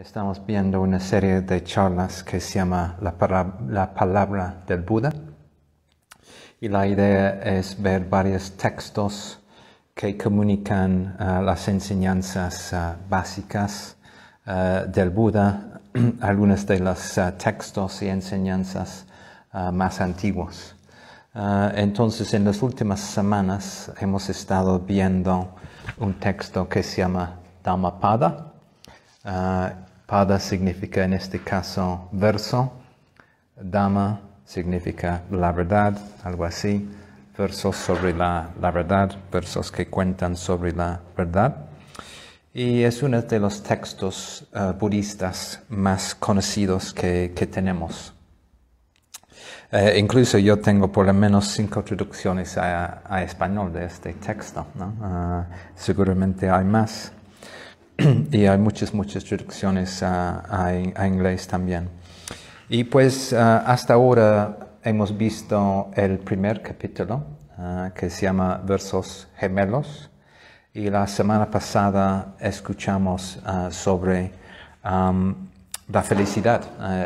Estamos viendo una serie de charlas que se llama La, la palabra del Buda y la idea es ver varios textos que comunican eh, las enseñanzas eh, básicas eh, del Buda, algunos de los textos y enseñanzas más antiguos. entonces, en las últimas semanas hemos estado viendo un texto que se llama Dhammapada Pada significa en este caso verso, Dama significa la verdad, algo así, versos sobre la, verdad, versos que cuentan sobre la verdad. Y es uno de los textos eh, budistas más conocidos que, tenemos. Eh, incluso yo tengo por lo menos cinco traducciones a, español de este texto. ¿no? Ah, seguramente hay más. y hay muchas, muchas traducciones a, inglés también. Y pues ah, hasta ahora hemos visto el primer capítulo ah, que se llama Versos Gemelos y la semana pasada escuchamos ah, sobre la felicidad,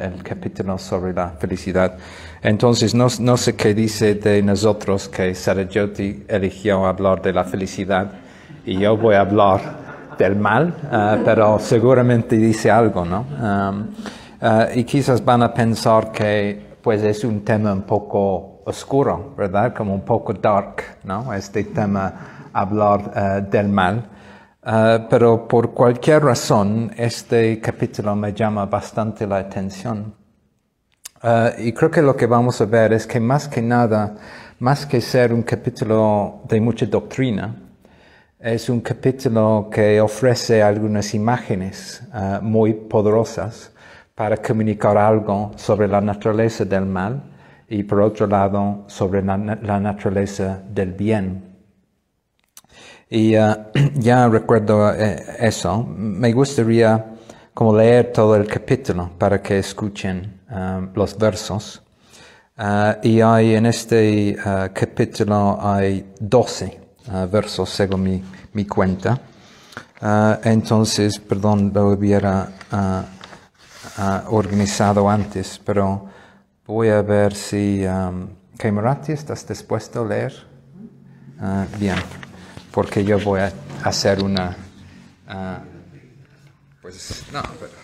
el capítulo sobre la felicidad. Entonces, no, no, sé qué dice de nosotros que Sarajoti eligió hablar de la felicidad y yo voy a hablar del mal, eh, pero seguramente dice algo, ¿no? Em, eh, y quizás van a pensar que pues es un tema un poco oscuro, ¿verdad? Como un poco dark, ¿no? Este tema, hablar eh, del mal. pero por cualquier razón, este capítulo me llama bastante la atención. y creo que lo que vamos a ver es que más que nada, más que ser un capítulo de mucha doctrina, es un capítulo que ofrece algunas imágenes eh, muy poderosas para comunicar algo sobre la naturaleza del mal y por otro lado sobre la, naturaleza del bien. Y eh, ya recuerdo eh, eso. Me gustaría como leer todo el capítulo para que escuchen los versos. y hay en este capítulo hay doce. Ah, verso versos según mi, cuenta. Ah, entonces, perdón, lo hubiera ah, organizado antes, pero voy a ver si... Um, ¿estás dispuesto a leer? bien, porque yo voy a hacer una... pues, no, pero...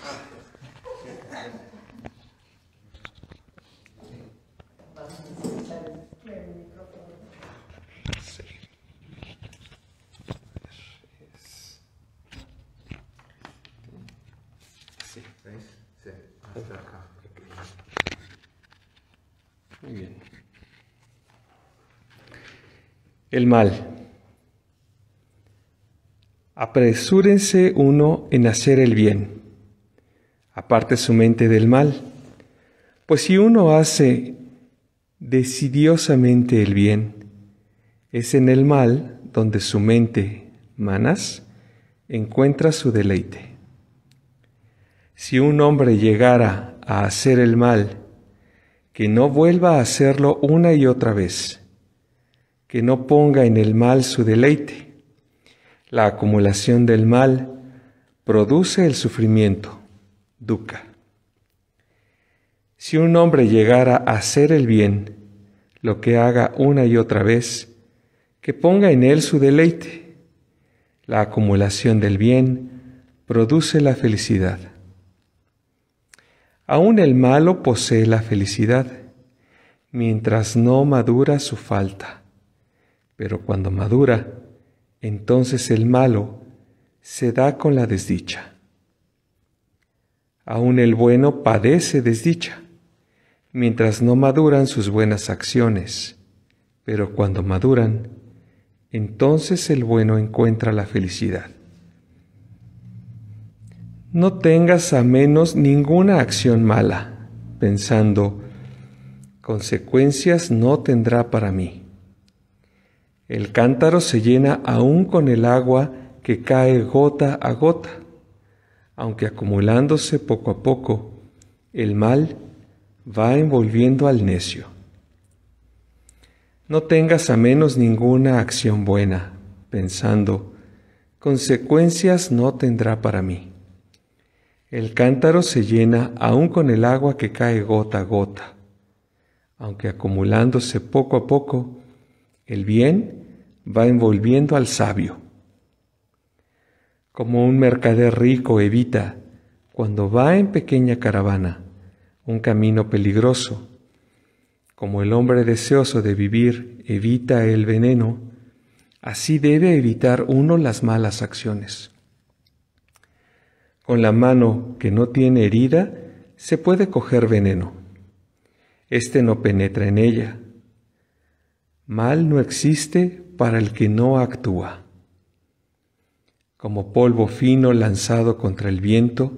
El mal. Apresúrense uno en hacer el bien. Aparte su mente del mal. Pues si uno hace decidiosamente el bien, es en el mal donde su mente, manas, encuentra su deleite. Si un hombre llegara a hacer el mal que no vuelva a hacerlo una y otra vez, que no ponga en el mal su deleite. La acumulación del mal produce el sufrimiento, duca. Si un hombre llegara a hacer el bien, lo que haga una y otra vez, que ponga en él su deleite. La acumulación del bien produce la felicidad. Aún el malo posee la felicidad, mientras no madura su falta. Pero cuando madura, entonces el malo se da con la desdicha. Aún el bueno padece desdicha, mientras no maduran sus buenas acciones. Pero cuando maduran, entonces el bueno encuentra la felicidad. No tengas a menos ninguna acción mala, pensando, consecuencias no tendrá para mí. El cántaro se llena aún con el agua que cae gota a gota, aunque acumulándose poco a poco, el mal va envolviendo al necio. No tengas a menos ninguna acción buena, pensando, consecuencias no tendrá para mí. El cántaro se llena aún con el agua que cae gota a gota, aunque acumulándose poco a poco, el bien va envolviendo al sabio. Como un mercader rico evita, cuando va en pequeña caravana, un camino peligroso, como el hombre deseoso de vivir evita el veneno, así debe evitar uno las malas acciones. Con la mano que no tiene herida se puede coger veneno. Este no penetra en ella. Mal no existe para el que no actúa. Como polvo fino lanzado contra el viento,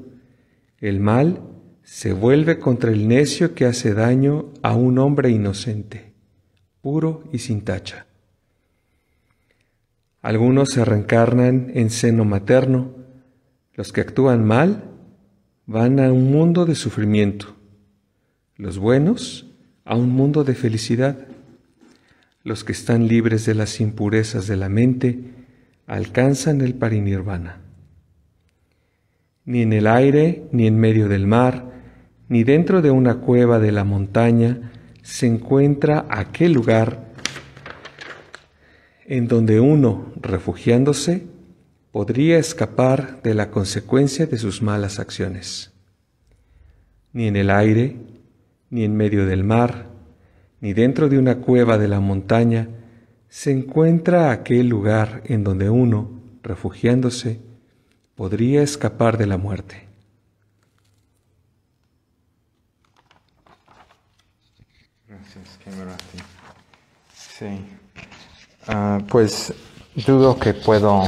el mal se vuelve contra el necio que hace daño a un hombre inocente, puro y sin tacha. Algunos se reencarnan en seno materno, los que actúan mal van a un mundo de sufrimiento. Los buenos a un mundo de felicidad. Los que están libres de las impurezas de la mente alcanzan el parinirvana. Ni en el aire, ni en medio del mar, ni dentro de una cueva de la montaña se encuentra aquel lugar en donde uno, refugiándose, podría escapar de la consecuencia de sus malas acciones. Ni en el aire, ni en medio del mar, ni dentro de una cueva de la montaña, se encuentra aquel lugar en donde uno, refugiándose, podría escapar de la muerte. Gracias, Sí. Ah, pues dudo que puedo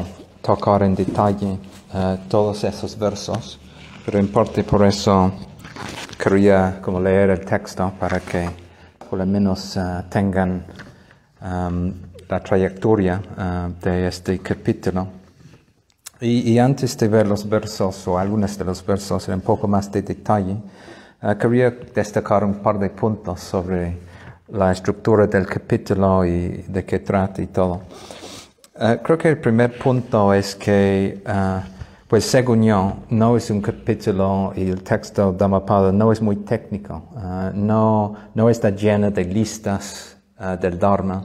tocar en detalle eh, todos esos versos, pero en parte por eso quería como leer el texto para que por lo menos eh, tengan em, la trayectoria eh, de este capítulo. Y, y, antes de ver los versos o algunos de los versos en un poco más de detalle, quería destacar un par de puntos sobre la estructura del capítulo y de qué trata y todo. Ah, creo que el primer punto es que, ah, pues según yo, no es un capítulo y el texto de Dhammapada no es muy técnico, ah, no, está lleno de listas del Dharma,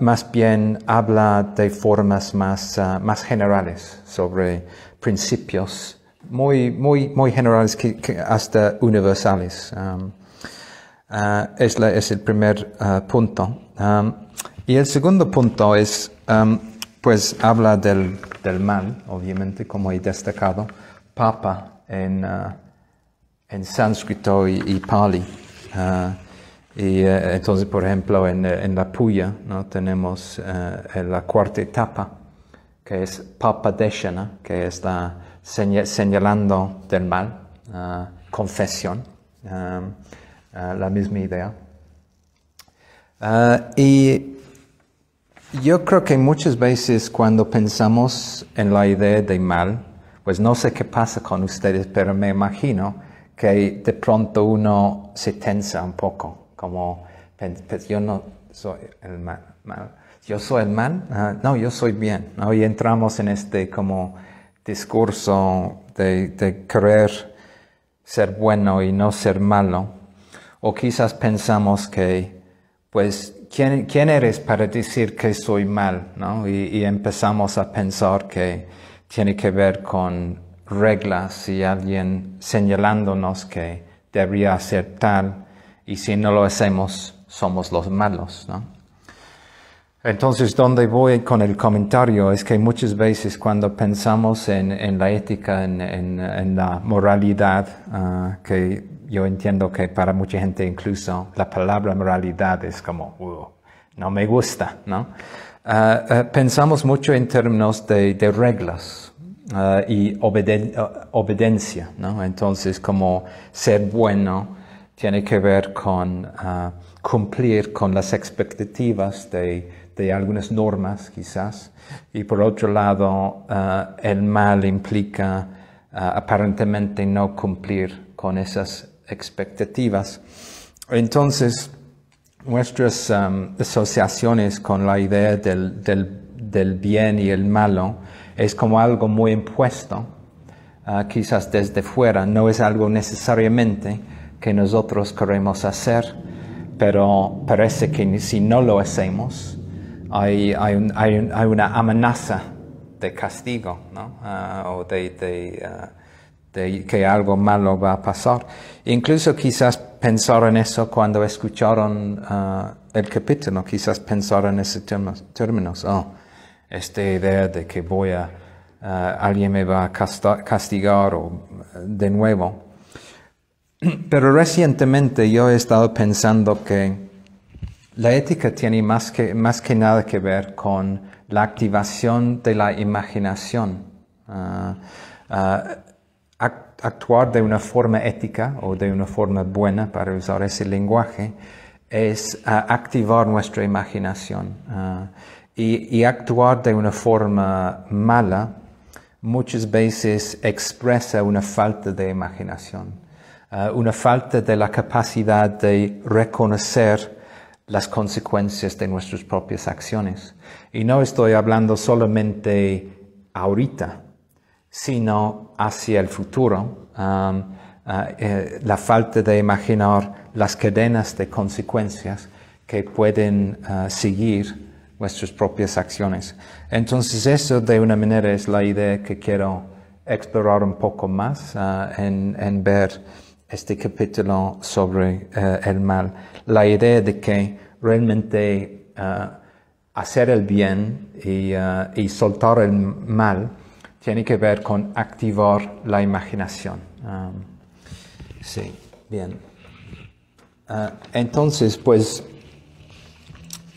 más bien habla de formas más, generales sobre principios muy, muy, muy generales que, hasta universales. es, el primer punto. Y el segundo punto es, um, pues habla del, mal, obviamente, como he destacado, papa en, uh, en sánscrito y, pali. Uh, y eh, entonces, por ejemplo, eh, en, la Puya ¿no? tenemos eh, la cuarta etapa, que es papa que está señalando del mal, uh, confesión, um, la misma idea. y yo creo que muchas veces cuando pensamos en la idea de mal, pues no sé qué pasa con ustedes, pero me imagino que de pronto uno se tensa un poco, como pues yo no soy el mal, yo soy el mal, ah, no, yo soy bien. ¿no? Y entramos en este como discurso de, de querer ser bueno y no ser malo. O quizás pensamos que pues ¿quién, eres para decir que soy mal? ¿no? Y, empezamos a pensar que tiene que ver con reglas y alguien señalándonos que debería hacer tal y si no lo hacemos somos los malos. ¿no? Entonces, donde voy con el comentario es que muchas veces cuando pensamos en, en la ética, en, en, en la moralidad, ah, que yo entiendo que para mucha gente incluso la palabra moralidad es como, no me gusta, ¿no? Ah, ah, pensamos mucho en términos de, reglas ah, y obediencia, ¿no? Entonces, como ser bueno tiene que ver con cumplir con las expectativas de, algunas normas, quizás. Y por otro lado, el mal implica aparentemente no cumplir con esas expectativas. Entonces, nuestras um, asociaciones con la idea del, bien y el malo es como algo muy impuesto, ah, quizás desde fuera, no es algo necesariamente que nosotros queremos hacer, pero parece que si no lo hacemos, hay, hay, una amenaza de castigo ¿no? Ah, o de, ah, de que algo malo va a pasar. Incluso quizás pensaron eso cuando escucharon ah, el capítulo, quizás pensaron en esos términos, oh, esta idea de que voy a, ah, alguien me va a castigar de nuevo. Pero recientemente yo he estado pensando que la ética tiene más que, más que nada que ver con la activación de la imaginación. Ah, actuar de una forma ética o de una forma buena, para usar ese lenguaje, es ah, activar nuestra imaginación. Ah, y, actuar de una forma mala muchas veces expresa una falta de imaginación, ah, una falta de la capacidad de reconocer las consecuencias de nuestras propias acciones. Y no estoy hablando solamente ahorita, sino hacia el futuro. Ah, eh, la falta de imaginar las cadenas de consecuencias que pueden ah, seguir nuestras propias acciones. Entonces eso de una manera es la idea que quiero explorar un poco más ah, en, ver este capítulo sobre eh, el mal. La idea de que realmente hacer el bien y soltar el mal tiene que ver con activar la imaginación. Um, sí, bien. Ah, entonces, pues,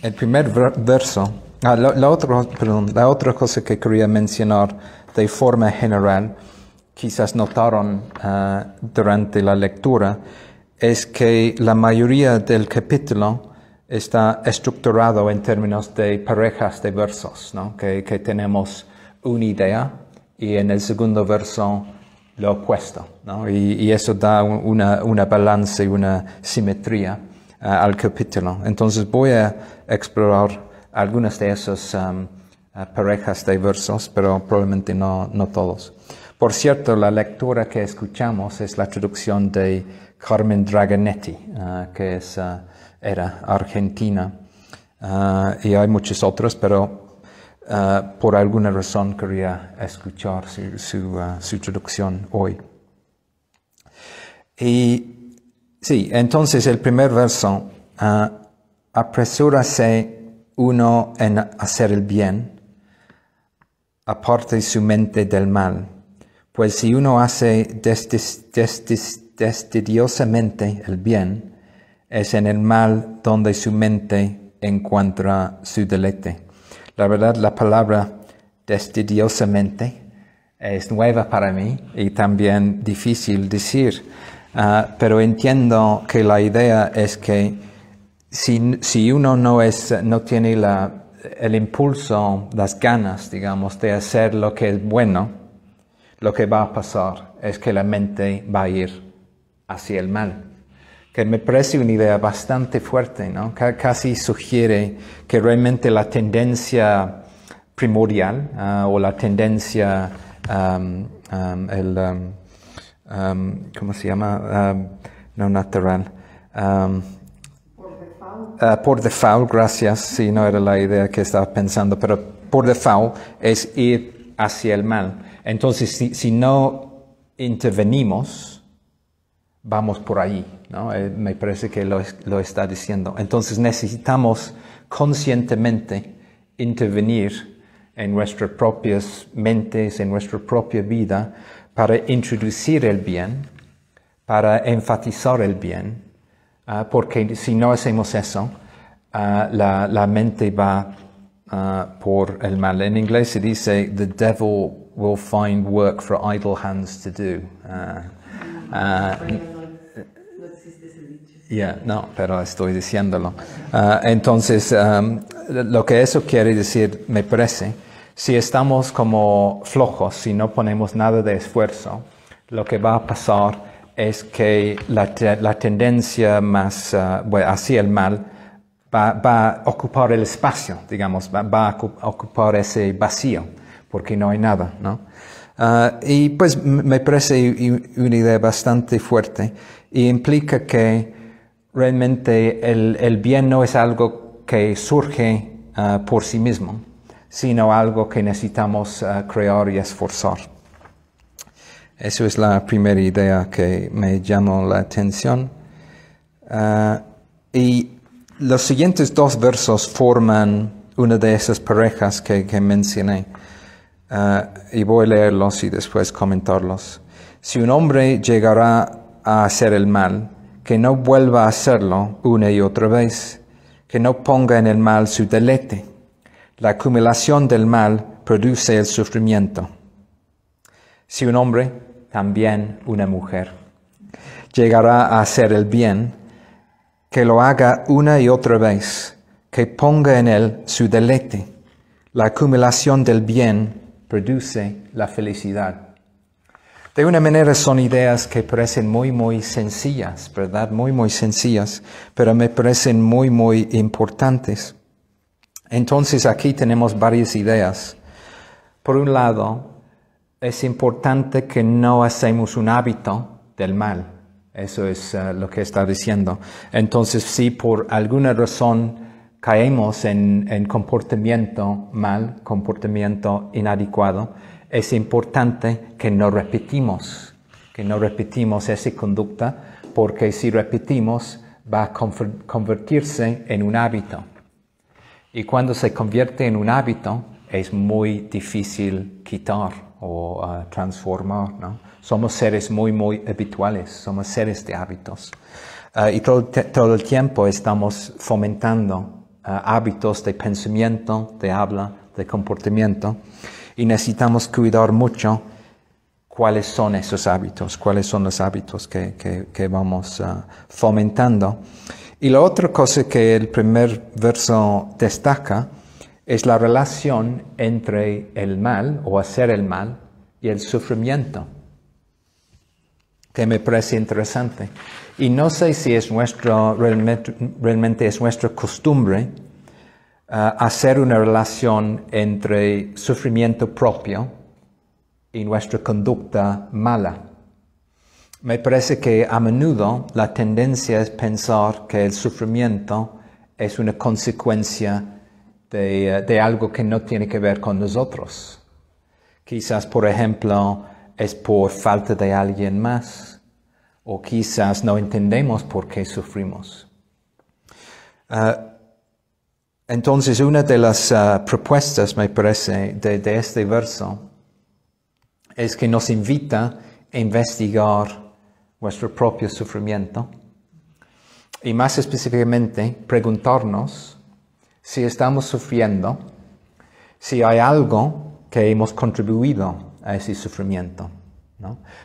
el primer verso, ah, la, otra, cosa que quería mencionar de forma general, quizás notaron ah, durante la lectura, es que la mayoría del capítulo está estructurado en términos de parejas de versos, ¿no? que tenemos una idea y en el segundo verso lo opuesto. ¿no? Y, eso da una, una balance y una simetría eh, al capítulo. Entonces voy a explorar algunas de esas um, eh, parejas de versos, pero probablemente no, no todos. Por cierto, la lectura que escuchamos es la traducción de Carmen Dragonetti, eh, que es, era argentina, y hay muchos otros, pero Ah, por alguna razón quería escuchar su, ah, su, traducción hoy. Y sí, entonces el primer verso, ah, apresúrase uno en hacer el bien, aparte su mente del mal, pues si uno hace el bien, es en el mal donde su mente encuentra su deleite. La verdad, la palabra destidiosamente es nueva para mí y también difícil decir, ah, pero entiendo que la idea es que si, uno no, es, no tiene el impulso, las ganas, digamos, de hacer lo que es bueno, lo que va a pasar es que la mente va a ir hacia el mal que me parece una idea bastante fuerte, ¿no? casi sugiere que realmente la tendencia primordial ah, o la tendencia, el, ¿cómo se llama? no natural. por default. Ah, por default, gracias. si no era la idea que estaba pensando, pero por default es ir hacia el mal. Entonces, si, si no intervenimos, vamos por ahí. ¿no? Eh, me parece que lo, lo, está diciendo. Entonces necesitamos conscientemente intervenir en nuestras propias mentes, en nuestra propia vida, para introducir el bien, para enfatizar el bien, ah, porque si no hacemos eso, ah, la, mente va ah, por el mal. En inglés se dice, the devil will find work for idle hands to do. Yeah, no, pero estoy diciéndolo. Ah, entonces, lo que eso quiere decir, me parece, si estamos como flojos, si no ponemos nada de esfuerzo, lo que va a pasar es que la, la tendencia más ah, hacia el mal va, a ocupar el espacio, digamos, va, a ocupar ese vacío, porque no hay nada, ¿no? Ah, y pues me parece una idea bastante fuerte y implica que realmente el, el, bien no es algo que surge ah, por sí mismo, sino algo que necesitamos ah, crear y esforzar. Esa es la primera idea que me llamó la atención. Ah, y los siguientes dos versos forman una de esas parejas que, que mencioné. y voy a leerlos y después comentarlos. Si un hombre llegará a hacer el mal, que no vuelva a hacerlo una y otra vez, que no ponga en el mal su deleite. La acumulación del mal produce el sufrimiento. Si un hombre, también una mujer, llegará a hacer el bien, que lo haga una y otra vez, que ponga en él su deleite. La acumulación del bien produce la felicidad. De una manera son ideas que parecen muy, muy sencillas, ¿verdad? Muy, muy sencillas, pero me parecen muy, muy importantes. Entonces aquí tenemos varias ideas. Por un lado, es importante que no hacemos un hábito del mal. Eso es eh, lo que está diciendo. Entonces, si por alguna razón caemos en comportamiento mal, comportamiento inadecuado, es importante que no repetimos, que no repetimos esa conducta, porque si repetimos va a convertirse en un hábito. Y cuando se convierte en un hábito, es muy difícil quitar o ah, transformar. ¿no? Somos seres muy, muy habituales, somos seres de hábitos. Ah, y todo, todo, el tiempo estamos fomentando ah, hábitos de pensamiento, de habla, de comportamiento. Y necesitamos cuidar mucho cuáles son esos hábitos, cuáles son los hábitos que, vamos ah, fomentando. Y la otra cosa que el primer verso destaca es la relación entre el mal o hacer el mal y el sufrimiento, que me parece interesante. Y no sé si es nuestro, realmente, realmente es nuestra costumbre hacer una relación entre sufrimiento propio y nuestra conducta mala. Me parece que a menudo la tendencia es pensar que el sufrimiento es una consecuencia de, eh, algo que no tiene que ver con nosotros. Quizás, por ejemplo, es por falta de alguien más o quizás no entendemos por qué sufrimos. Ah, entonces, una de las ah, propuestas, me parece, de, este verso es que nos invita a investigar nuestro propio sufrimiento y más específicamente preguntarnos si estamos sufriendo, si hay algo que hemos contribuido a ese sufrimiento.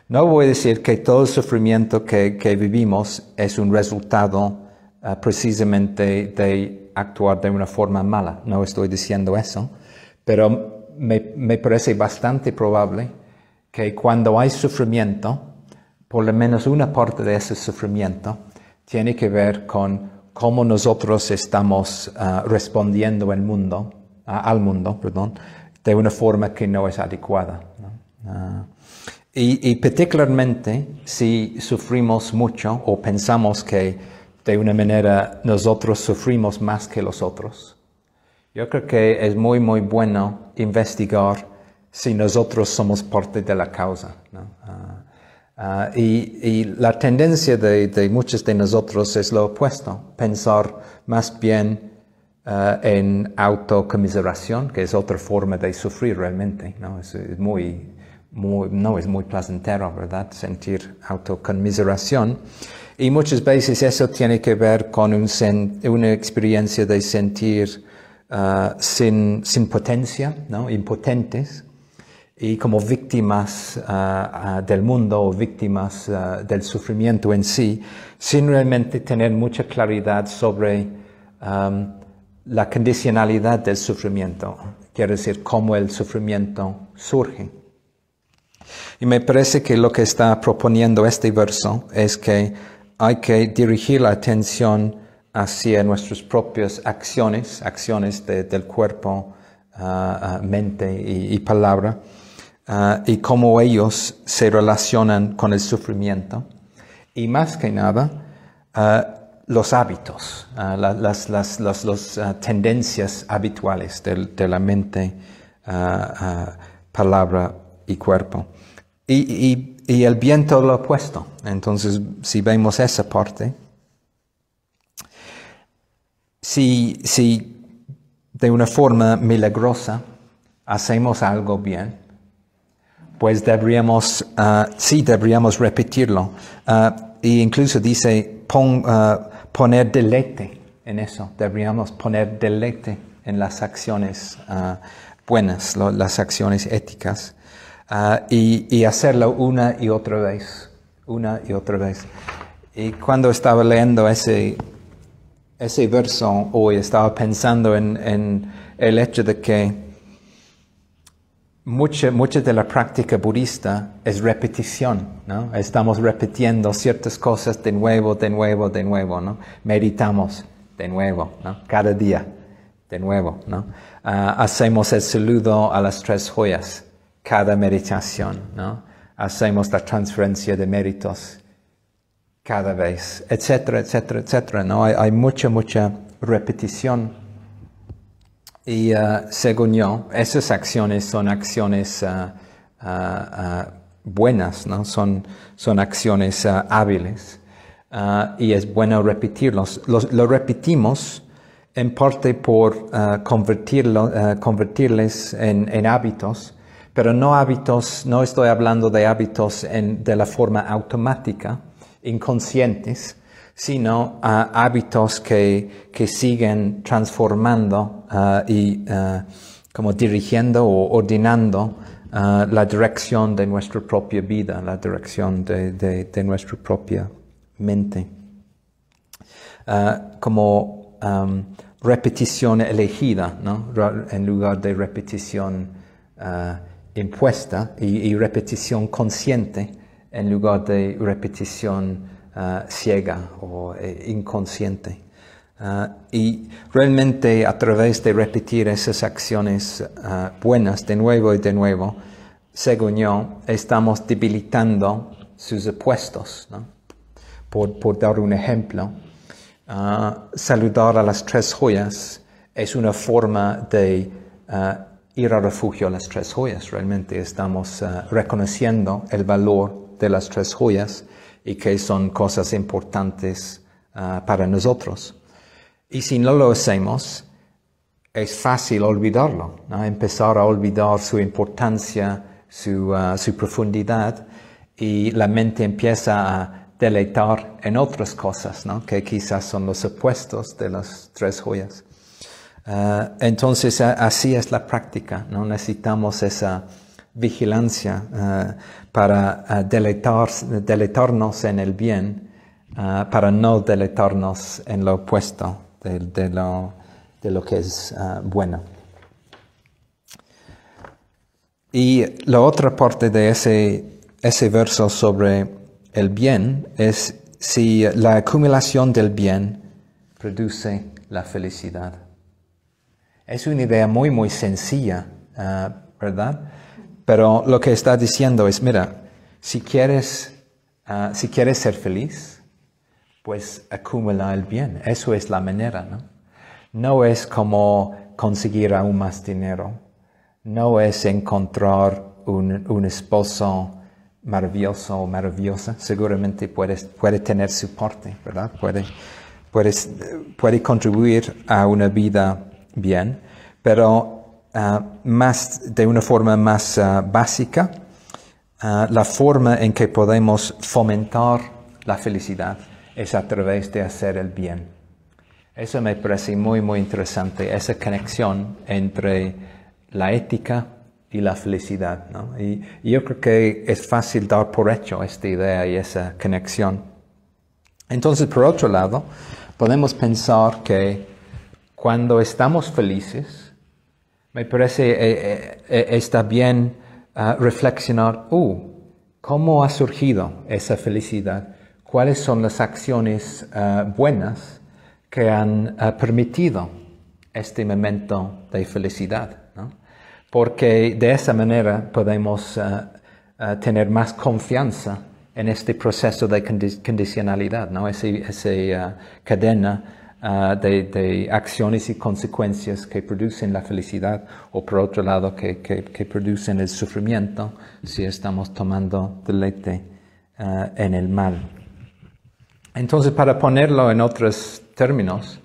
No, voy a decir que todo el sufrimiento que, vivimos es un resultado ah, precisamente de actuar de una forma mala, no estoy diciendo eso, pero me, parece bastante probable que cuando hay sufrimiento, por lo menos una parte de ese sufrimiento tiene que ver con cómo nosotros estamos ah, respondiendo mundo, al mundo, perdón, de una forma que no es adecuada. Ah, y, particularmente si sufrimos mucho o pensamos que de una manera nosotros sufrimos más que los otros. Yo creo que es muy, muy bueno investigar si nosotros somos parte de la causa. Ah, ah, y, la tendencia de, muchos de nosotros es lo opuesto, pensar más bien ah, en autocomiseración, que es otra forma de sufrir realmente. ¿no? Es, muy, muy, no es muy placentero, ¿verdad? Sentir autocomiseración. Y muchas veces eso tiene que ver con una experiencia de sentir ah, sin, sin, potencia, ¿no? impotentes, y como víctimas ah, ah, del mundo o víctimas del sufrimiento en sí, sin realmente tener mucha claridad sobre la condicionalidad del sufrimiento, quiere decir cómo el sufrimiento surge. Y me parece que lo que está proponiendo este verso es que hay que dirigir la atención hacia nuestras propias acciones, acciones del cuerpo, ah, ah, mente y, palabra, ah, y cómo ellos se relacionan con el sufrimiento. Y más que nada, los hábitos, las, tendencias habituales de, la mente, palabra y cuerpo y el viento lo opuesto. Entonces, si vemos esa parte, si, de una forma milagrosa hacemos algo bien, pues deberíamos, ah, sí deberíamos repetirlo. Y ah, e incluso dice ah, poner deleite en eso, deberíamos poner deleite en las acciones buenas, las acciones éticas. Ah, y, hacerlo una y otra vez, una y otra vez. Y cuando estaba leyendo ese, ese verso hoy, estaba pensando en, el hecho de que mucha, de la práctica budista es repetición, ¿no? Estamos repitiendo ciertas cosas de nuevo, de nuevo, de nuevo, ¿no? Meditamos de nuevo, ¿no? Cada día, de nuevo, ¿no? Ah, hacemos el saludo a las tres joyas cada meditación, ¿no? Hacemos la transferencia de méritos cada vez, etcétera, etcétera, etcétera, ¿no? Hay, mucha, mucha repetición. Y eh, según yo, esas acciones son acciones eh, eh, buenas, ¿no? Son, acciones hábiles. y es bueno repetirlos. lo repetimos en parte por convertirlo, convertirles en hábitos, pero no hábitos, no estoy hablando de hábitos de la forma automática, inconscientes, sino ah, hábitos que, que, siguen transformando ah, y ah, como dirigiendo o ordenando la dirección de nuestra propia vida, la dirección de, de, de nuestra propia mente. como repetición elegida, ¿no? en lugar de repetición impuesta y, repetición consciente en lugar de repetición ah, ciega o eh, inconsciente. Ah, y realmente a través de repetir esas acciones ah, buenas de nuevo y de nuevo, según yo, estamos debilitando sus opuestos. por, dar un ejemplo, saludar a las tres joyas es una forma de ir a refugio a las tres joyas. Realmente estamos eh, reconociendo el valor de las tres joyas y que son cosas importantes eh, para nosotros. Y si no lo hacemos, es fácil olvidarlo, empezar a olvidar su importancia, eh, su, profundidad, y la mente empieza a deleitar en otras cosas, que quizás son los opuestos de las tres joyas. Ah, entonces, así es la práctica, ¿no? Necesitamos esa vigilancia ah, para ah, deletarnos en el bien, para no deletarnos en lo opuesto de, lo, que es bueno. Y la otra parte de ese verso sobre el bien es si la acumulación del bien produce la felicidad. Es una idea muy, muy sencilla, ah, ¿verdad? Pero lo que está diciendo es, mira, si quieres, ah, si quieres ser feliz, pues acumula el bien. Eso es la manera, ¿no? No es como conseguir aún más dinero. No es encontrar un, esposo maravilloso o maravillosa. Seguramente puedes, puede tener su ¿verdad? puedes, puede contribuir a una vida bien, pero ah, más, de una forma más ah, básica, ah, la forma en que podemos fomentar la felicidad es a través de hacer el bien. Eso me parece muy, muy interesante, esa conexión entre la ética y la felicidad. ¿no? y yo creo que es fácil dar por hecho esta idea y esa conexión. Entonces, por otro lado, podemos pensar que cuando estamos felices, me parece eh, eh, eh, está bien ah, reflexionar, uh, ¿cómo ha surgido esa felicidad? ¿Cuáles son las acciones ah, buenas que han ah, permitido este momento de felicidad? Porque de esa manera podemos tener más confianza en este proceso de condicionalidad, ¿no? esa, esa cadena Ah, de, acciones y consecuencias que producen la felicidad o por otro lado que, que, producen el sufrimiento si estamos tomando deleite ah, en el mal. Entonces, para ponerlo en otros términos,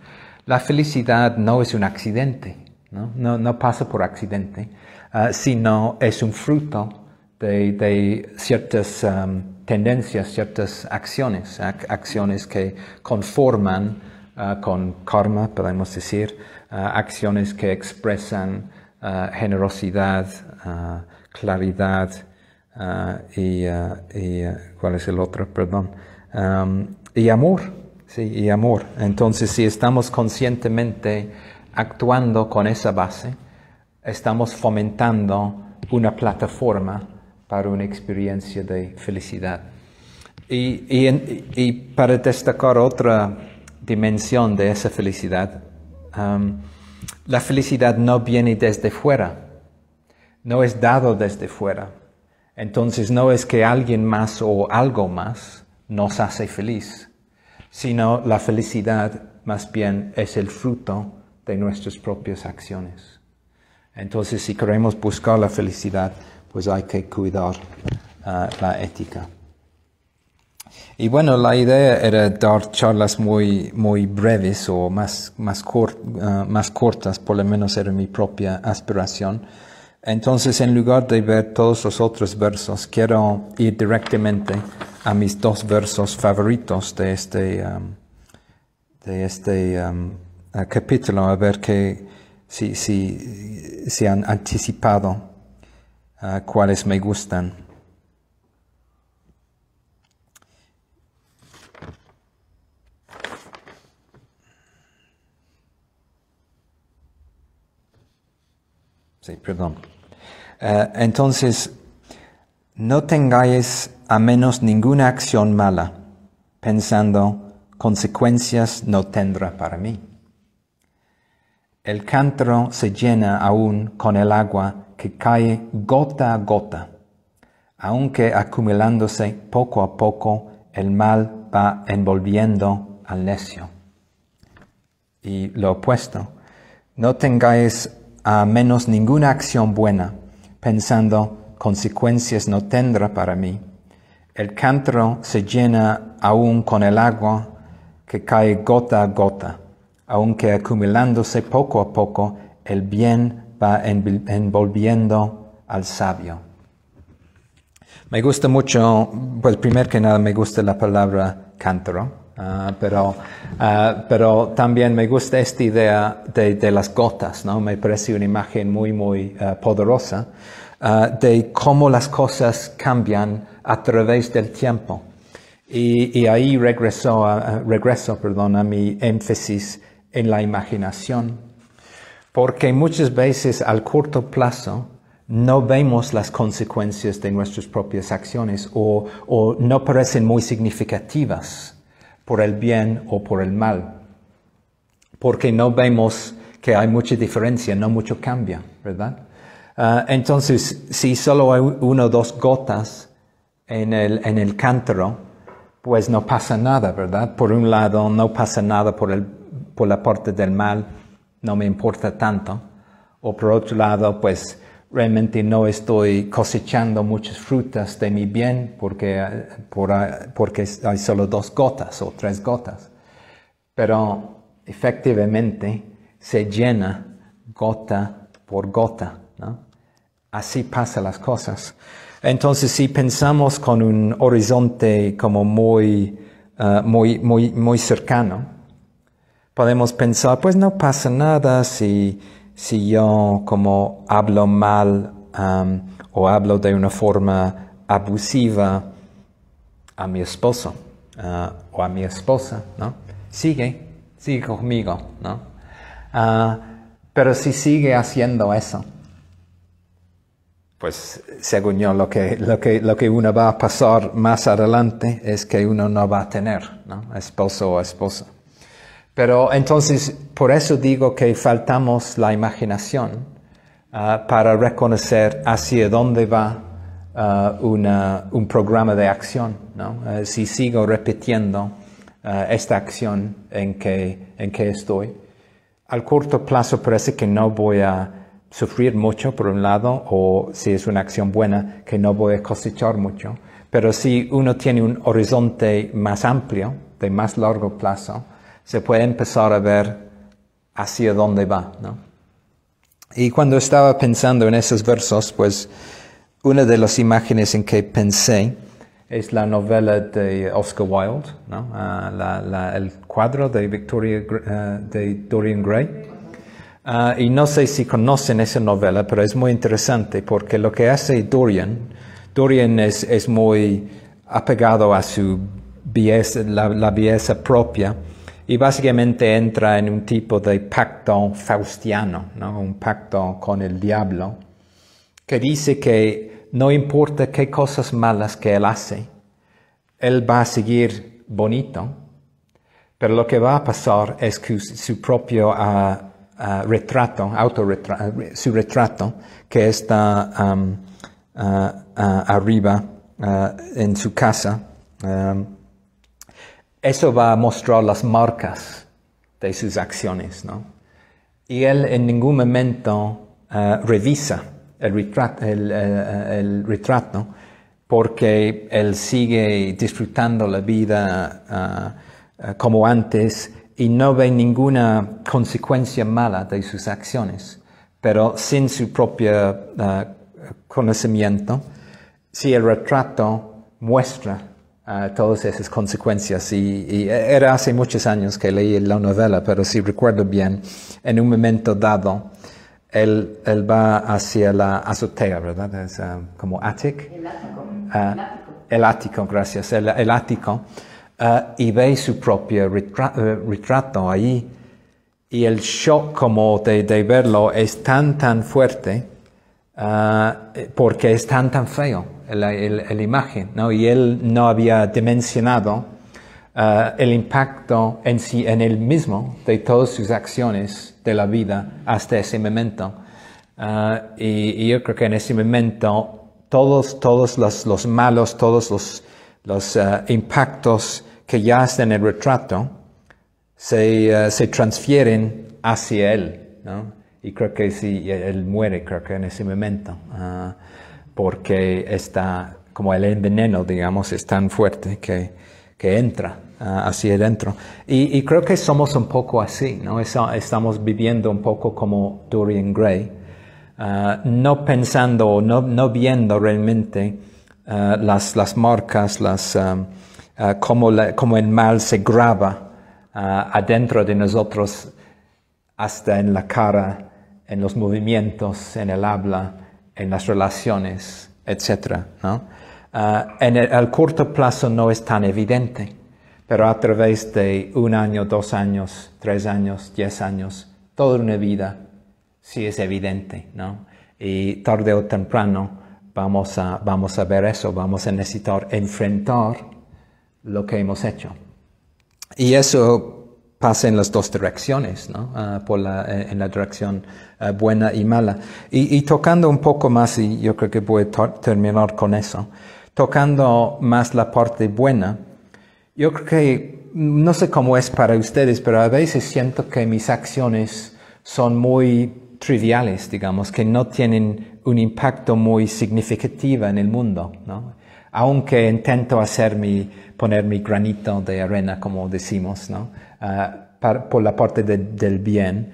la felicidad no es un accidente, no, no, no pasa por accidente, ah, sino es un fruto de, de, ciertas tendencias, ciertas acciones, acciones que conforman Ah, con karma, podemos decir, ah, acciones que expresan ah, generosidad, claridad y, ¿cuál es el otro? Perdón. y amor, sí, y amor. Entonces, si estamos conscientemente actuando con esa base, estamos fomentando una plataforma para una experiencia de felicidad. y para destacar otra dimensión de esa felicidad, la felicidad no viene desde fuera, no es dado desde fuera. Entonces no es que alguien más o algo más nos hace feliz, sino la felicidad más bien es el fruto de nuestras propias acciones. Entonces si queremos buscar la felicidad, pues hay que cuidar ah, la ética. Y bueno, la idea era dar charlas muy, muy breves o más, eh, más, cortas, por lo menos era mi propia aspiración. Entonces, en lugar de ver todos los otros versos, quiero ir directamente a mis dos versos favoritos de este, um, de este um, eh, capítulo, a ver que, si, si, han anticipado eh, cuáles me gustan. Sí, perdón. Eh, entonces, no tengáis a menos ninguna acción mala, pensando, consecuencias no tendrá para mí. El cántaro se llena aún con el agua que cae gota a gota, aunque acumulándose poco a poco el mal va envolviendo al necio. Y lo opuesto, no tengáis a menos ninguna acción buena, pensando consecuencias no tendrá para mí. El cantro se llena aún con el agua que cae gota a gota, aunque acumulándose poco a poco, el bien va envolviendo al sabio. Me gusta mucho, pues primero que nada me gusta la palabra cántaro, Ah, pero, ah, pero también me gusta esta idea de, las gotas, ¿no? Me parece una imagen muy, muy ah, poderosa de cómo las cosas cambian a través del tiempo. Y, ahí regreso, a, perdón, mi énfasis en la imaginación. Porque muchas veces al corto plazo no vemos las consecuencias de nuestras propias acciones o no parecen muy significativas por el bien o por el mal, porque no vemos que hay mucha diferencia, no mucho cambia, ¿verdad? Ah, entonces, si solo hay una o dos gotas en el, en cántaro, pues no pasa nada, ¿verdad? Por un lado, no pasa nada por, por la parte del mal, no me importa tanto. O por otro lado, pues realmente no estoy cosechando muchas frutas de mi bien porque, porque hay solo dos gotas o tres gotas. Pero efectivamente se llena gota por gota. Así pasan las cosas. Entonces, si pensamos con un horizonte como muy, eh, muy, muy, muy cercano, podemos pensar, pues no pasa nada si si yo como hablo mal o hablo de una forma abusiva a mi esposo ah, o a mi esposa, ¿no? Sigue, sigue conmigo, ¿no? Ah, pero si sigue haciendo eso, pues según yo lo que, lo, que, lo que uno va a pasar más adelante es que uno no va a tener ¿no? esposo o esposa. Pero entonces, por eso digo que faltamos la imaginación ah, para reconocer hacia dónde va ah, un programa de acción. Eh, si sigo repitiendo ah, esta acción en que, en que estoy, al corto plazo parece que no voy a sufrir mucho, por un lado, o si es una acción buena, que no voy a cosechar mucho. Pero si uno tiene un horizonte más amplio, de más largo plazo, se puede empezar a ver hacia dónde va. ¿no? Y cuando estaba pensando en esos versos, pues una de las imágenes en que pensé es la novela de Oscar Wilde, ah, el cuadro de Victoria eh, de Dorian Gray. Ah, y no sé si conocen esa novela, pero es muy interesante porque lo que hace Dorian, Dorian es, muy apegado a su belleza, la, la belleza propia, y básicamente entra en un tipo de pacto faustiano, un pacto con el diablo, que dice que no importa qué cosas malas que él hace, él va a seguir bonito, pero lo que va a pasar es que su propio ah, ah, retrato, su retrato, que está ah, arriba en su casa, eso va a mostrar las marcas de sus acciones, ¿no? Y él en ningún momento eh, revisa eh, eh, el, retrato porque él sigue disfrutando la vida como antes y no ve ninguna consecuencia mala de sus acciones, pero sin su propio conocimiento, si el retrato muestra todas esas consecuencias. Y, era hace muchos años que leí la novela, pero si recuerdo bien, en un momento dado, él, él va hacia la azotea, ¿verdad? Es ah, como ah, El ático. el ático, gracias. El, ático. Ah, y ve su propio eh, retrato ahí. Y el shock como de, de verlo es tan, tan fuerte eh, porque es tan, tan feo la, el, imagen, ¿no? y él no había dimensionado eh, el impacto en sí, en él mismo, de todas sus acciones de la vida hasta ese momento. Eh, y, yo creo que en ese momento todos, todos los, los malos, todos los, los eh, impactos que ya hacen en el retrato se, se transfieren hacia él. Y creo que si él muere, creo que en ese momento. Ah, porque está como el veneno, digamos, es tan fuerte que, que entra hacia ah, adentro. Y, creo que somos un poco así, ¿no? estamos viviendo un poco como Dorian Gray, ah, no pensando, no, viendo realmente ah, las, marcas, las, cómo, el mal se graba adentro de nosotros, hasta en la cara, en los movimientos, en el habla en las relaciones, etc. ¿no? Ah, en el, corto plazo no es tan evidente, pero a través de un año, dos años, tres años, diez años, toda una vida, sí es evidente. ¿no? Y tarde o temprano vamos a, vamos a ver eso, vamos a necesitar enfrentar lo que hemos hecho. Y eso pasa en las dos direcciones, ¿no? Ah, por la, eh, en la dirección eh, buena y mala. Y, y, tocando un poco más, y yo creo que voy a terminar con eso, tocando más la parte buena, yo creo que, mm, no sé cómo es para ustedes, pero a veces siento que mis acciones son muy triviales, digamos, que no tienen un impacto muy significativo en el mundo, ¿no? aunque intento hacer mi, poner mi granito de arena, como decimos, ¿no? Ah, por la parte del bien,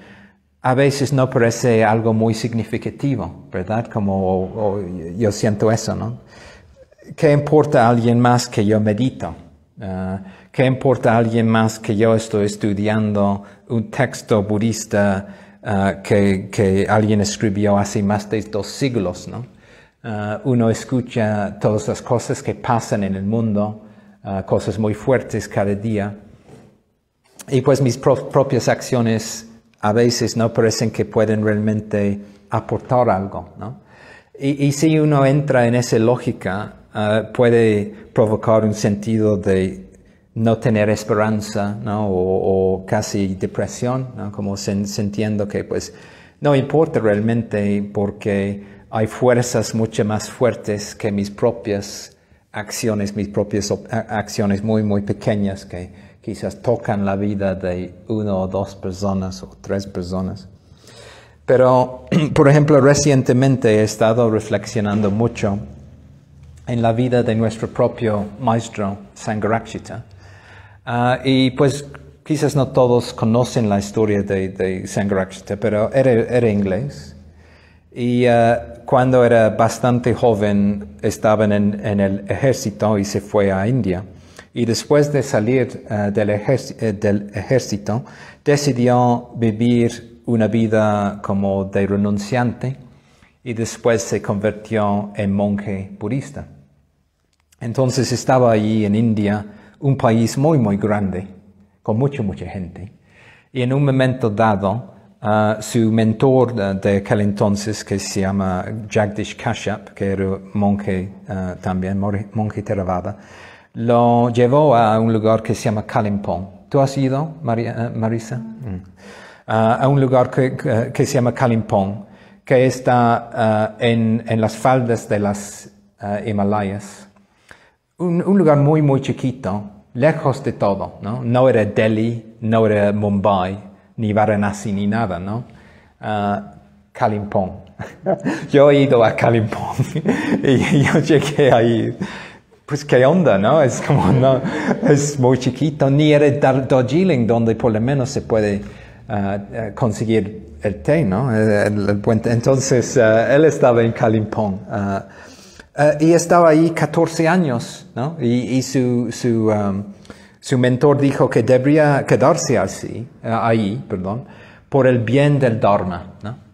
a veces no parece algo muy significativo, ¿verdad? Como yo siento eso, ¿no? ¿Qué importa a alguien más que yo medito? Ah, ¿Qué importa a alguien más que yo estoy estudiando un texto budista ah, que, alguien escribió hace más de dos siglos? ¿no? uno escucha todas las cosas que pasan en el mundo, cosas muy fuertes cada día, y pues mis propias acciones a veces no parecen que pueden realmente aportar algo. ¿no? Y, si uno entra en esa lógica, ah, puede provocar un sentido de no tener esperanza ¿no? O, casi depresión, ¿no? como sintiendo que pues no importa realmente porque hay fuerzas mucho más fuertes que mis propias acciones, mis propias acciones muy, muy pequeñas que quizás tocan la vida de una o dos personas o tres personas. Pero, por ejemplo, recientemente he estado reflexionando mucho en la vida de nuestro propio maestro Sangharakshita. Ah, y pues quizás no todos conocen la historia de, de Sangharakshita, pero era, inglés. Y ah, cuando era bastante joven estaban en el ejército y se fue a India y después de salir eh, del, eh, del, ejército decidió vivir una vida como de renunciante y después se convirtió en monje budista. Entonces estaba allí en India, un país muy, muy grande, con mucha, mucha gente. Y en un momento dado, eh, su mentor de, aquel entonces, que se llama Jagdish Kashyap, que era monje también, monje Theravada, lo llevó a un lugar que se llama Kalimpong. ¿Tú has ido, eh, Marisa? Mm. Mm. Ah, a un lugar que, se llama Kalimpong, que está ah, en, las faldas de las ah, Himalayas. Un, un, lugar muy, muy chiquito, lejos de todo, ¿no? No era Delhi, no era Mumbai, ni Varanasi, ni nada, ¿no? Kalimpong. yo he ido a Kalimpong y yo llegué ahí pues qué onda, ¿no? Es como, no, es muy chiquito, ni era Darjeeling donde por lo menos se puede ah, ah, conseguir el té, ¿no? Eh, el, puente. Entonces, ah, él estaba en Kalimpong. y estaba ahí 14 años, ¿no? Y, y su, su, um, su mentor dijo que debería quedarse así, ahí, perdón, por el bien del Dharma, ¿no?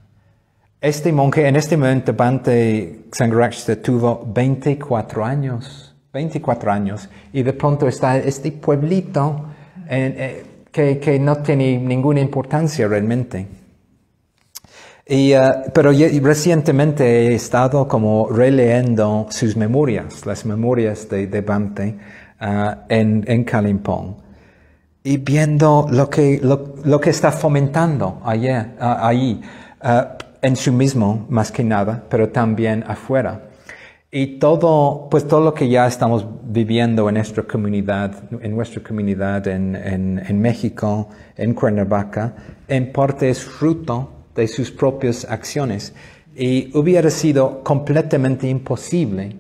Este monje, en este momento, Bante Sangharakshita tuvo 24 años. 24 años y de pronto está este pueblito eh, que, no tiene ninguna importancia realmente. Eh, pero recientemente he estado como releyendo sus memorias, las memorias de, Bante eh, en, en Kalimpong y viendo lo que, está fomentando allá ahí, en sí mismo más que nada, pero también afuera y todo, pues todo lo que ya estamos viviendo en nuestra comunidad, en nuestra comunidad en, en, en México, en Cuernavaca, en parte es fruto de sus propias acciones. Y hubiera sido completamente imposible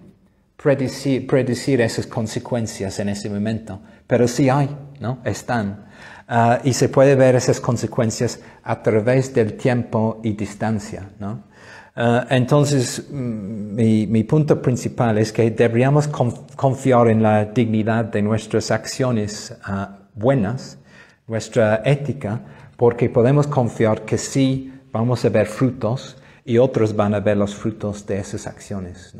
predecir, predecir esas consecuencias en ese momento. Pero sí hay, ¿no? Están. Ah, y se puede ver esas consecuencias a través del tiempo y distancia, ¿no? Eh, entonces, mm, mi, punto principal es que deberíamos confiar en la dignidad de nuestras acciones eh, buenas, nuestra ética, porque podemos confiar que sí vamos a ver frutos y otros van a ver los frutos de esas acciones.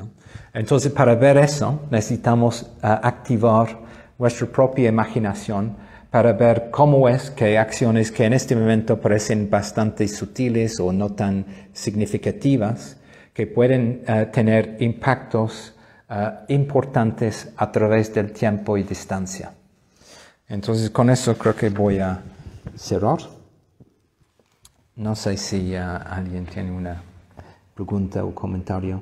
Entonces, para ver eso, necesitamos eh, activar nuestra propia imaginación para ver cómo es que acciones que en este momento parecen bastante sutiles o no tan significativas, que pueden eh, tener impactos eh, importantes a través del tiempo y distancia. Entonces con eso creo que voy a cerrar. No sé si eh, alguien tiene una pregunta o comentario.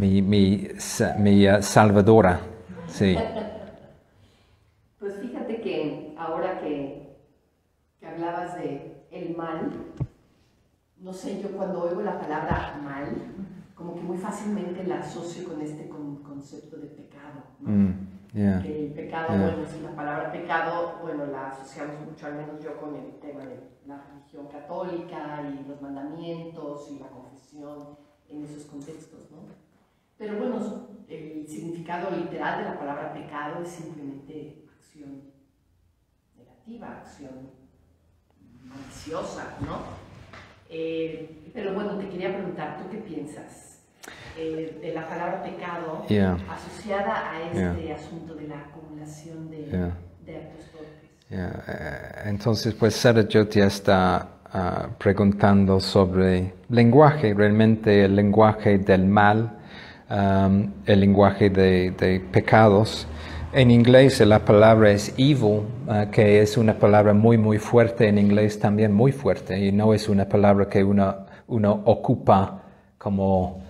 mi, mi, uh, salvadora. Sí. Pues fíjate que ahora que, que, hablabas de el mal, no sé, yo cuando oigo la palabra mal, como que muy fácilmente la asocio con este con, concepto de pecado. ¿no? Mm, el pecado, bueno, si la palabra pecado, bueno, la asociamos mucho, al menos yo, con el tema de la religión católica y los mandamientos y la confesión en esos contextos, ¿no? Pero bueno, el significado literal de la palabra pecado es simplemente acción negativa, acción maliciosa, ¿no? Eh, pero bueno, te quería preguntar, ¿tú qué piensas eh, de la palabra pecado asociada a este asunto de la acumulación de, actos torpes? Eh, entonces, pues Sara Jyoti está ah, preguntando sobre lenguaje, realmente el lenguaje del mal Um, el lenguaje de, pecados. En inglés la palabra es evil, uh, que es una palabra muy, muy fuerte, en inglés también muy fuerte, y no es una palabra que uno, ocupa como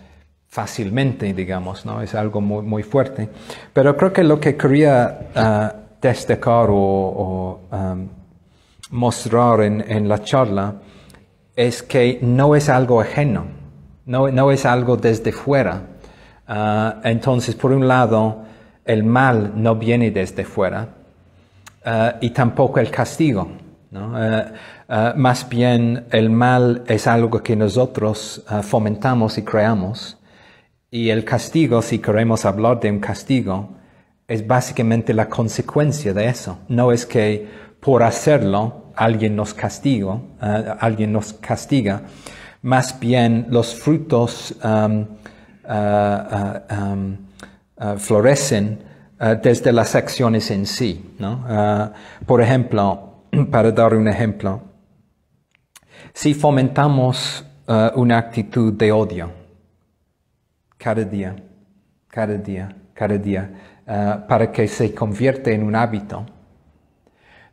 fácilmente, digamos, ¿no? Es algo muy, muy fuerte. Pero creo que lo que quería uh, destacar o, um, mostrar en, la charla es que no es algo ajeno, no es algo desde fuera, Ah, entonces, por un lado, el mal no viene desde fuera ah, y tampoco el castigo. ¿no? Ah, más bien, el mal es algo que nosotros fomentamos y creamos. Y el castigo, si queremos hablar de un castigo, es básicamente la consecuencia de eso. No es que por hacerlo alguien nos castigo, alguien nos castiga. Más bien, los frutos... Eh, eh, em, eh, florecen desde las acciones en sí. por ejemplo, para dar un ejemplo, si fomentamos una actitud de odio cada día, cada día, cada día, para que se convierta en un hábito.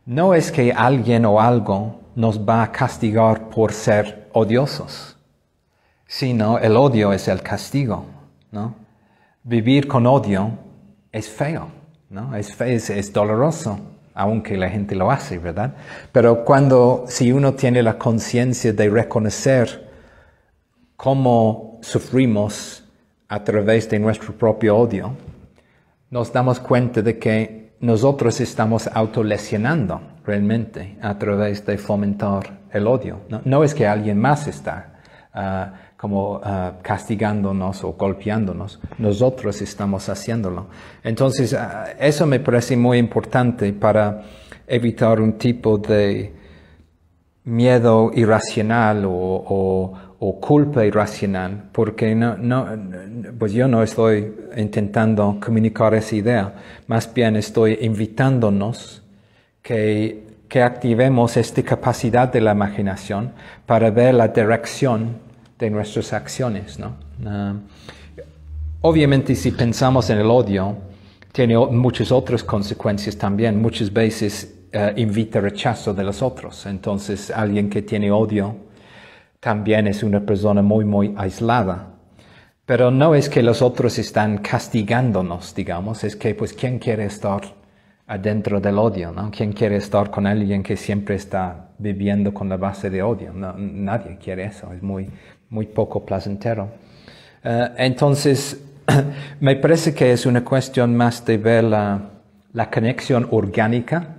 No es que alguien o algo nos va a castigar por ser odiosos. ¿no? el odio es el castigo. ¿no? Vivir con odio es feo, ¿no? es, es, doloroso, aunque la gente lo hace, ¿verdad? Pero cuando, si uno tiene la conciencia de reconocer cómo sufrimos a través de nuestro propio odio, nos damos cuenta de que nosotros estamos autolesionando realmente a través de fomentar el odio. No, es que alguien más está ah, como ah, castigándonos o golpeándonos. Nosotros estamos haciéndolo. Entonces, ah, eso me parece muy importante para evitar un tipo de miedo irracional o, culpa irracional, porque no, pues yo no estoy intentando comunicar esa idea, más bien estoy invitándonos que, que activemos esta capacidad de la imaginación para ver la dirección de nuestras acciones. ¿no? Ah, obviamente si pensamos en el odio, tiene muchas otras consecuencias también. Muchas veces eh, invita rechazo de los otros. Entonces alguien que tiene odio también es una persona muy, muy aislada. Pero no es que los otros están castigándonos, digamos, es que pues quién quiere estar adentro del odio, ¿no? ¿Quién quiere estar con alguien que siempre está viviendo con la base de odio? nadie quiere eso, es muy muy poco placentero. Eh, entonces, me parece que es una cuestión más de ver la, conexión orgánica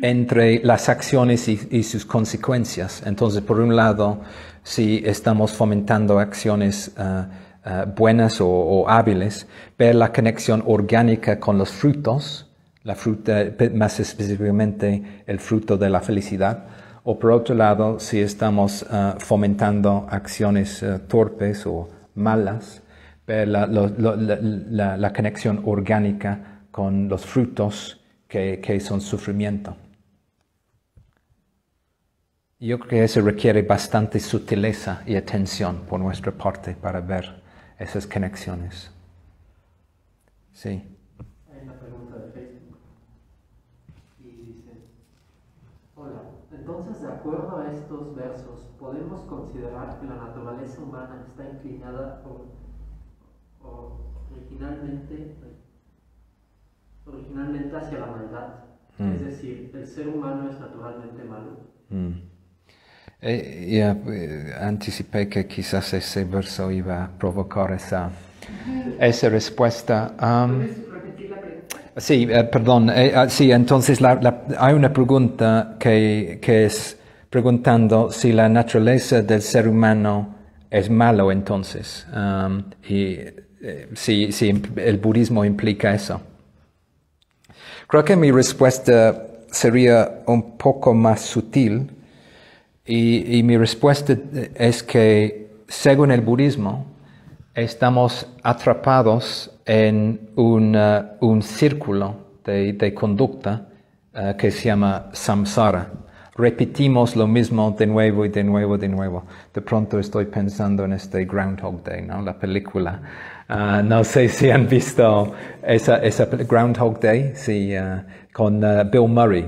entre las acciones y, sus consecuencias. Entonces, por un lado, si estamos fomentando acciones eh, eh, buenas o, hábiles, ver la conexión orgánica con los frutos, la fruta, más específicamente el fruto de la felicidad, o por otro lado, si estamos eh, fomentando acciones eh, torpes o malas, pero eh, la, conexión orgánica con los frutos que, que son sufrimiento. Yo creo que eso requiere bastante sutileza y atención por nuestra parte para ver esas conexiones. Sí. de acuerdo a estos versos, podemos considerar que la naturaleza humana está inclinada originalmente, originalmente hacia la maldad. Es mm. decir, el ser humano es naturalmente malo. Mm. Eh, ya eh, anticipé que quizás ese verso iba a provocar esa, esa respuesta. Um, Sí, eh, perdón. Ah, sí, entonces hay una pregunta que, que es preguntando si la naturaleza del ser humano es malo entonces, um, y eh, si, el budismo implica eso. Creo que mi respuesta sería un poco más sutil y, mi respuesta es que según el budismo estamos atrapados en un, uh, círculo de, conducta uh, que se llama samsara repetimos lo mismo de nuevo y de nuevo y de nuevo. De pronto estoy pensando en este Groundhog Day, ¿no? La película. Ah, no sé si han visto esa, esa Groundhog Day, sí, ah, con ah, Bill Murray,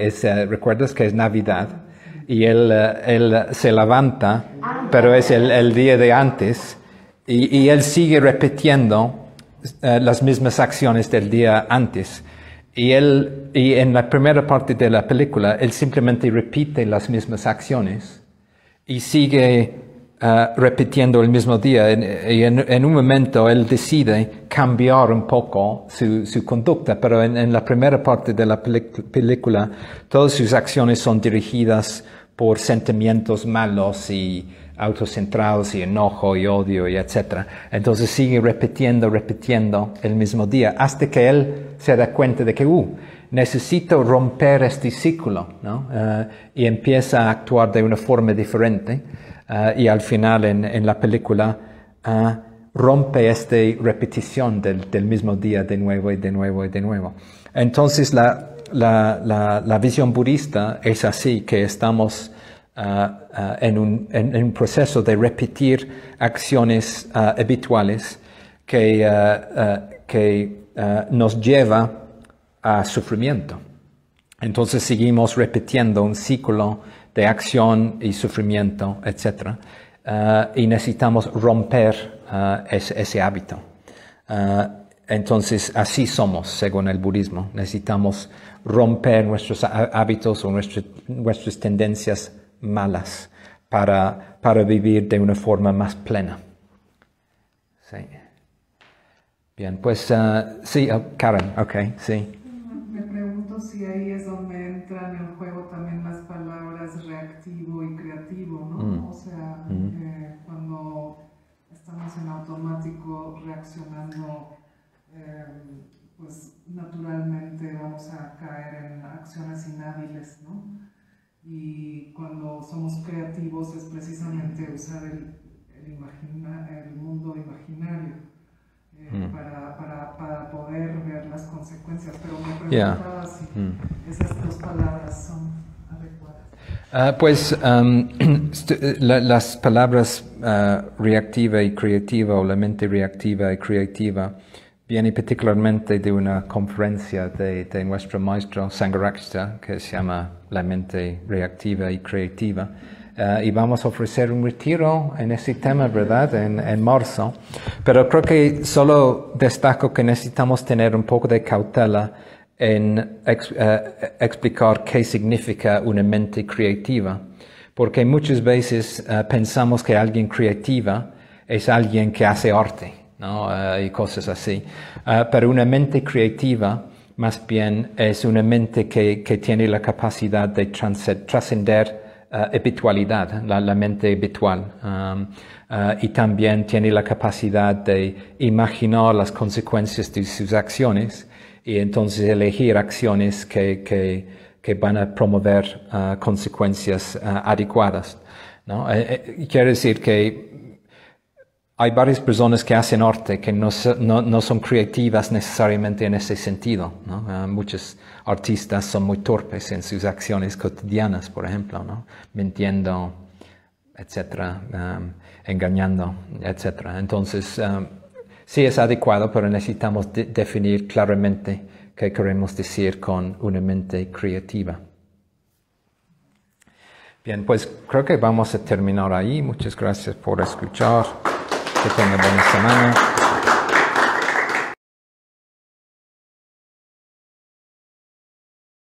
es, ¿Recuerdas que es Navidad? Y él, se levanta, pero es el, día de antes, y él sigue repitiendo las mismas acciones del día antes y, él, y en la primera parte de la película, él simplemente repite las mismas acciones y sigue ah, repitiendo el mismo día. Y en, un momento él decide cambiar un poco su, su conducta, pero en, la primera parte de la película, todas sus acciones son dirigidas por sentimientos malos y autocentrados y enojo y odio y etcétera. Entonces sigue repitiendo, repitiendo el mismo día hasta que él se da cuenta de que, uh, necesito romper este ciclo, eh, y empieza a actuar de una forma diferente. Eh, y al final en, la película eh, rompe esta repetición del, mismo día de nuevo y de nuevo y de nuevo. Entonces la visión budista es así, que estamos en, un, proceso de repetir acciones habituales que, nos lleva a sufrimiento. Entonces seguimos repitiendo un ciclo de acción y sufrimiento, etc. y necesitamos romper ese, hábito. Entonces, así somos, según el budismo. Necesitamos romper nuestros hábitos o nuestras, nuestras tendencias malas para, para vivir de una forma más plena. Sí. Bien, pues ah, sí, ah, Karen, ok, sí. Me pregunto si ahí es donde entran en juego también las palabras reactivo y creativo, ¿no? Mm. O sea, mm. eh, cuando estamos en automático reaccionando, em, pues naturalmente vamos a caer en acciones inhábiles, ¿no? Y cuando somos creativos es precisamente usar el, mundo imaginario eh, mm. para, para, para, poder ver las consecuencias. Pero me preguntaba si mm. esas dos palabras son adecuadas. Ah, pues eh, las palabras ah, reactiva y creativa o la mente reactiva y creativa viene particularmente de una conferencia de, de nuestro maestro Sangharakshita que se llama La mente reactiva y creativa. Eh, y vamos a ofrecer un retiro en ese tema, ¿verdad? En, en, marzo. Pero creo que solo destaco que necesitamos tener un poco de cautela en eh, explicar qué significa una mente creativa. Porque muchas veces eh, pensamos que alguien creativa es alguien que hace arte ¿no? Eh, y cosas así. Ah, pero una mente creativa más bien es una mente que, que tiene la capacidad de trascender ah, habitualidad, la, mente habitual. Ah, y también tiene la capacidad de imaginar las consecuencias de sus acciones y entonces elegir acciones que, que, que van a promover consecuencias adecuadas. ¿no? Eh, eh, quiere decir que hay varias personas que hacen arte que no, son creativas necesariamente en ese sentido. Ah, muchos artistas son muy torpes en sus acciones cotidianas, por ejemplo, mintiendo, etcétera, ah, engañando, etcétera. Entonces, ah, sí es adecuado, pero necesitamos definir claramente qué queremos decir con una mente creativa. Bien, pues creo que vamos a terminar ahí. Muchas gracias por escuchar. que tenga buena semana.